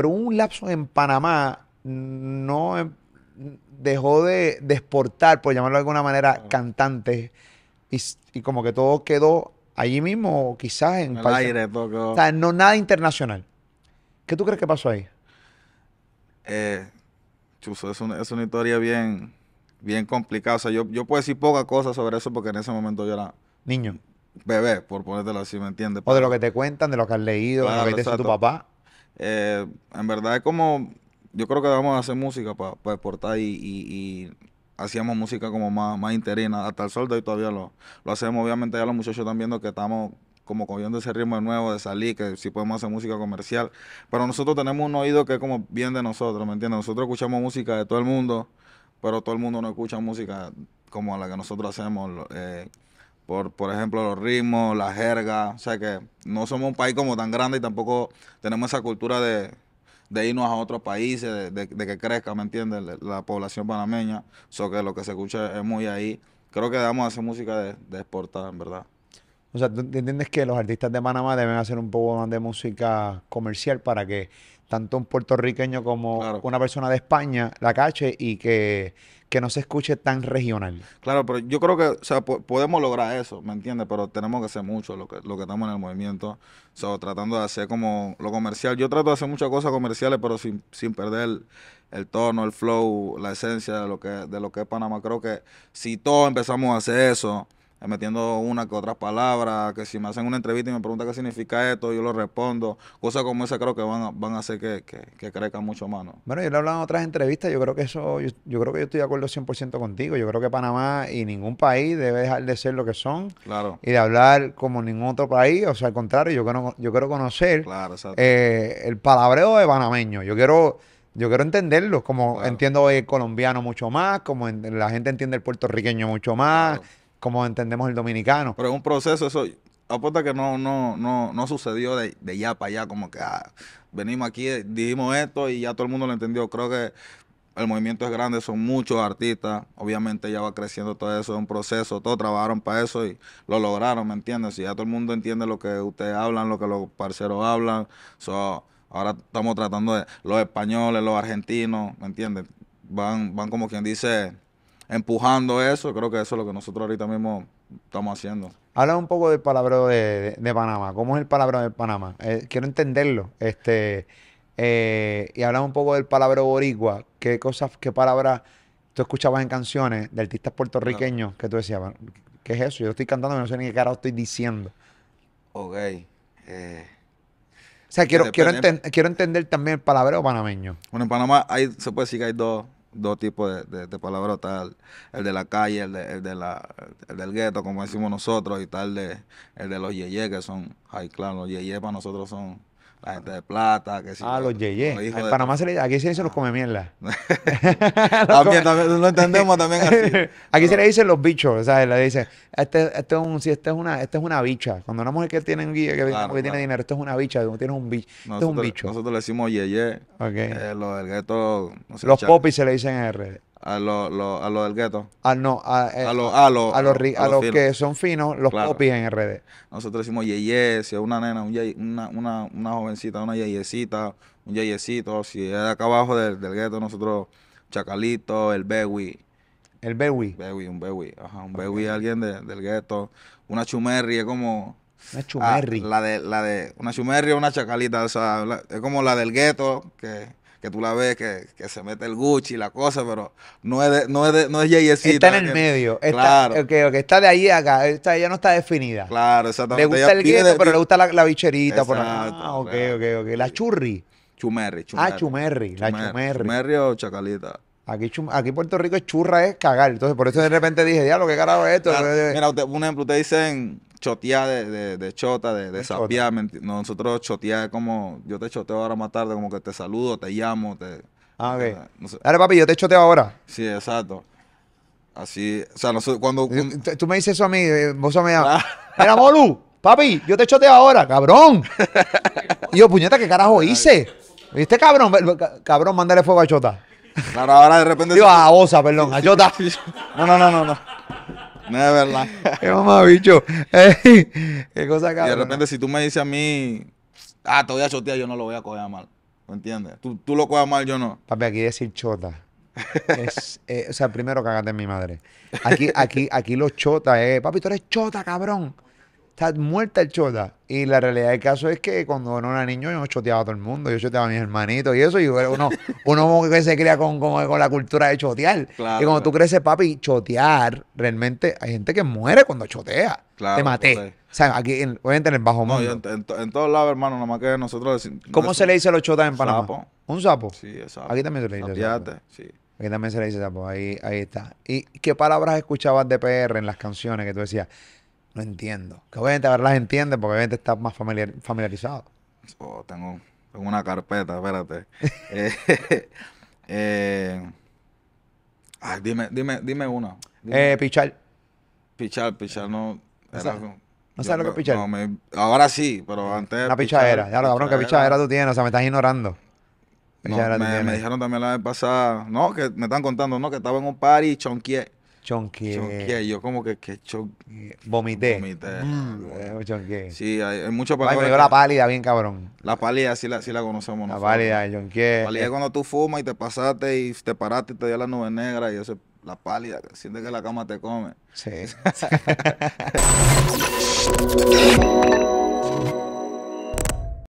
pero un lapso en Panamá, no em, dejó de, exportar, por llamarlo de alguna manera, cantante. cantantes. Y, como que todo quedó allí mismo, quizás en... El aire, quedó. O sea, no nada internacional. ¿Qué tú crees que pasó ahí? Eh, chuso, es, una historia bien, bien complicada. O sea, yo, yo puedo decir poca cosa sobre eso porque en ese momento yo era... Niño. Bebé, por ponértelo así, ¿me entiendes? O de lo que te cuentan, de lo que has leído, de lo que te dice tu papá. Eh, en verdad es como, yo creo que debemos hacer música para exportar y, hacíamos música como más, interina. Hasta el sol de hoy todavía lo, hacemos. Obviamente ya los muchachos están viendo que estamos como cogiendo ese ritmo de nuevo de salir, que si podemos hacer música comercial. Pero nosotros tenemos un oído que es como bien de nosotros, ¿me entiendes? Nosotros escuchamos música de todo el mundo, pero todo el mundo no escucha música como la que nosotros hacemos. Eh, por, por ejemplo, los ritmos, la jerga. O sea que no somos un país como tan grande y tampoco tenemos esa cultura de, irnos a otros países, de, que crezca, ¿me entiendes? La, población panameña. So que lo que se escucha es muy ahí. Creo que debemos hacer música de, de exportar, en verdad. O sea, ¿tú entiendes que los artistas de Panamá deben hacer un poco más de música comercial para que tanto un puertorriqueño como una persona de España la cache y que, que, no se escuche tan regional. Claro, pero yo creo que podemos lograr eso, ¿me entiendes? Pero tenemos que hacer mucho lo que, lo que estamos en el movimiento, o tratando de hacer como lo comercial. Yo trato de hacer muchas cosas comerciales, pero sin, sin perder el, tono, el flow, la esencia de lo, que, de lo que es Panamá. Creo que si todos empezamos a hacer eso, metiendo una que otras palabras, que si me hacen una entrevista y me preguntan qué significa esto, yo lo respondo. Cosas como esa creo que van a, van a hacer que, que, mucho más. Bueno, yo le he hablado en otras entrevistas, yo creo que eso, yo, creo que yo estoy de acuerdo 100% contigo. Yo creo que Panamá y ningún país debe dejar de ser lo que son claro. y de hablar como ningún otro país. O sea, al contrario, yo quiero, yo quiero conocer eh, el palabreo de panameño. Yo quiero... Yo quiero entenderlo, como entiendo el colombiano mucho más, como la gente entiende el puertorriqueño mucho más, como entendemos el dominicano. Pero es un proceso, eso apuesta que no, no, no, no sucedió de, de ya para allá, como que ah, venimos aquí, dijimos esto y ya todo el mundo lo entendió. Creo que el movimiento es grande, son muchos artistas, obviamente ya va creciendo todo eso, es un proceso, todos trabajaron para eso y lo lograron, ¿me entiendes? Si ya todo el mundo entiende lo que ustedes hablan, lo que los parceros hablan, ahora estamos tratando de los españoles, los argentinos, ¿me entiendes? Van, van como quien dice empujando eso. Creo que eso es lo que nosotros ahorita mismo estamos haciendo. Habla un poco del palabreo de, Panamá. ¿Cómo es el palabra de Panamá? Eh, quiero entenderlo. Este, eh, y habla un poco del palabreo boricua. ¿Qué cosas, qué palabras tú escuchabas en canciones de artistas puertorriqueños que tú decías, ¿qué es eso? Yo estoy cantando, no sé ni qué cara estoy diciendo. Ok. Eh, o sea, quiero, quiero, quiero entender también el palabreo panameño. Bueno, en Panamá se puede decir que hay dos, dos tipos de, palabras, el, de la calle, el, de, el, de la, del gueto, como decimos nosotros, y tal de, el de los yeye, que son high claro los yeye para nosotros son la gente de plata, que sí. Ah, los Yeye. en Panamá se le, aquí se dice los come mierda. también, también, lo entendemos también así. aquí se le dicen los bichos, ¿sabes? Le dicen, este, este es un, si este es una, este es una bicha. Cuando una mujer que tiene que, tiene dinero, esto es una bicha, tú un bicho. Esto es un bicho. Nosotros le decimos Yeye. Okay. Eh, los del gueto. los popis se le dicen R. A los a del gueto. no, a, a, los, los que son finos, los claro. en RD. Nosotros decimos yeye, si una nena, una, jovencita, una yeyecita, un yeyecito. Si es acá abajo del, gueto, nosotros chacalito, el bewi. ¿El bewi? Bewi, un bewi. Ajá, un bewi alguien del gueto. Una chumerri es como... Una ah, chumerri. la de, la de, una chumerri o una chacalita, o sea, es como la del gueto que que tú la ves que, que se mete el Gucci y la cosa, pero no es de, no es no es Está en el medio. Está, claro. está de ahí a acá. Está, ella no está definida. Claro, exactamente. Le gusta el gueto, pero le gusta la, la bicherita. por Ah, ok, ok, ok. La churri. Chumerri, ah, chumerri. Ah, chumerri. La chumerri. Chumerri o chacalita. Aquí, Puerto Rico es churra, es cagar. Entonces, por eso de repente dije, diablo, ¿qué carajo es esto? mira, un ejemplo, ustedes dicen chotear de, chota, de, de Nosotros chotear es como, yo te choteo ahora más tarde, como que te saludo, te llamo, te... Ah, ok. Eh, Dale, papi, yo te choteo ahora. Sí, exacto. Así, o sea, cuando... Tú, me dices eso a mí, eh, vos me ah. llamas. Mira, Molu, papi, yo te choteo ahora, cabrón. y yo, puñeta, ¿qué carajo hice? ¿Viste, cabrón? Cabrón, mándale fuego a chota. Claro, ahora de repente. Digo, a Osa, perdón, a Jota. no, no, no, no, no. No es verdad. Qué mamá, bicho. qué cosa cabrón. Y de repente, si tú me dices a mí, ah, te voy a chotear, yo no lo voy a coger mal. ¿Me entiendes? Tú, tú lo coges mal, yo no. Papi, aquí decir chota. Eh, o sea, primero cagate en mi madre. Aquí, aquí, aquí los chota, eh. Papi, tú eres chota, cabrón está muerta el chota. Y la realidad del caso es que cuando no era niño yo choteaba a todo el mundo, yo choteaba a mis hermanitos y eso, y uno, uno que se crea con, la cultura de chotear. y cuando tú creces, papi, chotear, realmente hay gente que muere cuando chotea. Te maté. O sea, aquí, en, en el bajo mundo. No, en, todos lados, hermano, más que nosotros... ¿Cómo se le dice a los chotas en Panamá? ¿Un sapo? Sí, exacto. Aquí también se le dice sapo. sí. Aquí también se le dice sapo, ahí, ahí está. ¿Y qué palabras escuchabas de PR en las canciones que tú decías? no entiendo. Que obviamente ahora las entiende porque obviamente está más familiarizado. Oh, tengo, tengo, una carpeta, espérate. eh, eh dime, dime, dime una. Eh, pichar. Pichar, pichar no. no sabes lo que es pichar. No, me, ahora sí, pero antes. Una pichadera. Ya lo cabrón, ¿qué pichadera tú tienes? O sea, me estás ignorando. No, me, me, dijeron también la vez pasada, no, que me están contando, no, que estaba en un party y chonqué Chonqueé. Eh, eh, yo como que, que eh, Vomité. Vomité. Mm. Sí, hay, mucho. para. palabras. la pálida bien cabrón. La pálida sí la, sí la conocemos La pálida, chonqueé. La pálida es cuando tú fumas y te pasaste y te paraste y te dio la nube negra y eso la pálida. Sientes que la cama te come. Sí.